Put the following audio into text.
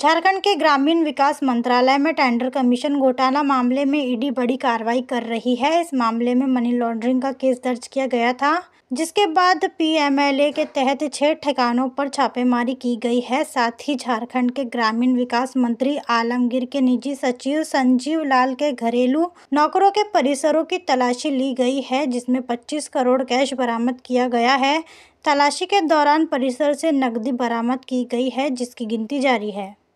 झारखंड के ग्रामीण विकास मंत्रालय में टेंडर कमीशन घोटाला मामले में ईडी बड़ी कार्रवाई कर रही है इस मामले में मनी लॉन्ड्रिंग का केस दर्ज किया गया था जिसके बाद पीएमएलए के तहत छह ठिकानों पर छापेमारी की गई है साथ ही झारखंड के ग्रामीण विकास मंत्री आलमगीर के निजी सचिव संजीव लाल के घरेलू नौकरों के परिसरों की तलाशी ली गई है जिसमें 25 करोड़ कैश बरामद किया गया है तलाशी के दौरान परिसर से नकदी बरामद की गई है जिसकी गिनती जारी है